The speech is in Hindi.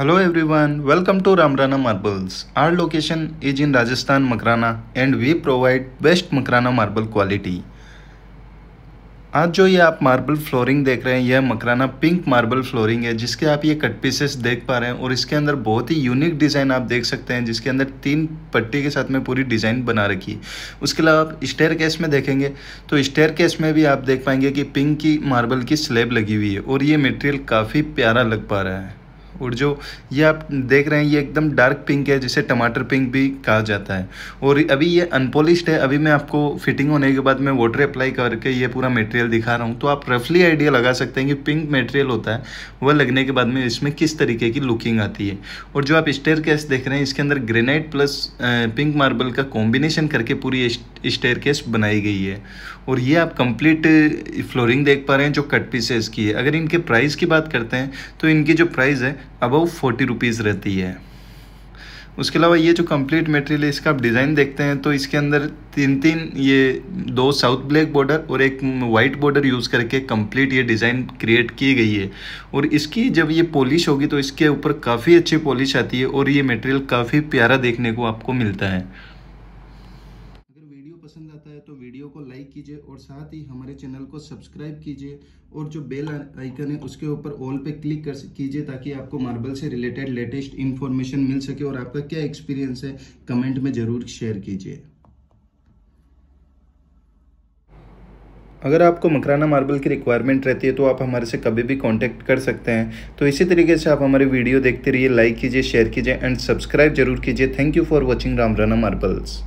hello everyone welcome to Ramrana marbles our location is in Rajasthan Makrana and we provide best Makrana marble quality आज जो ये आप मार्बल फ्लोरिंग देख रहे हैं यह मकराना पिंक मार्बल फ्लोरिंग है जिसके आप ये कट पीसेस देख पा रहे हैं और इसके अंदर बहुत ही यूनिक डिज़ाइन आप देख सकते हैं जिसके अंदर तीन पट्टी के साथ में पूरी डिज़ाइन बना रखी है उसके अलावा आप स्टेयर केस में देखेंगे तो स्टेयर केस में भी आप देख पाएंगे कि पिंक की मार्बल की स्लेब लगी हुई है और ये मटेरियल काफ़ी प्यारा लग पा रहा है और जो ये आप देख रहे हैं ये एकदम डार्क पिंक है जिसे टमाटर पिंक भी कहा जाता है और अभी ये अनपोलिश्ड है अभी मैं आपको फिटिंग होने के बाद मैं वाटर अप्लाई करके ये पूरा मटेरियल दिखा रहा हूँ तो आप रफली आइडिया लगा सकते हैं कि पिंक मटेरियल होता है वह लगने के बाद में इसमें किस तरीके की लुकिंग आती है और जो आप स्टेयर केस देख रहे हैं इसके अंदर ग्रेनाइट प्लस पिंक मार्बल का कॉम्बिनेशन करके पूरी स्टेयर केस बनाई गई है और ये आप कंप्लीट फ्लोरिंग देख पा रहे हैं जो कट पीसेस की है अगर इनके प्राइस की बात करते हैं तो इनकी जो प्राइस है अबव फोर्टी रुपीज़ रहती है उसके अलावा ये जो कंप्लीट मटेरियल है इसका आप डिज़ाइन देखते हैं तो इसके अंदर तीन तीन ये दो साउथ ब्लैक बॉर्डर और एक वाइट बॉर्डर यूज़ करके कंप्लीट ये डिज़ाइन क्रिएट की गई है और इसकी जब ये पॉलिश होगी तो इसके ऊपर काफ़ी अच्छी पॉलिश आती है और ये मटेरियल काफ़ी प्यारा देखने को आपको मिलता है पसंद आता है तो वीडियो को लाइक कीजिए और साथ ही हमारे चैनल को सब्सक्राइब कीजिए और जो बेल आइकन है उसके ऊपर ऑल पे क्लिक कर कीजिए ताकि आपको मार्बल से रिलेटेड लेटेस्ट इन्फॉर्मेशन मिल सके और आपका क्या एक्सपीरियंस है कमेंट में ज़रूर शेयर कीजिए अगर आपको मकराना मार्बल की रिक्वायरमेंट रहती है तो आप हमारे से कभी भी कांटेक्ट कर सकते हैं तो इसी तरीके से आप हमारे वीडियो देखते रहिए लाइक कीजिए शेयर कीजिए एंड सब्सक्राइब जरूर कीजिए thank you for watching Ramrana marbles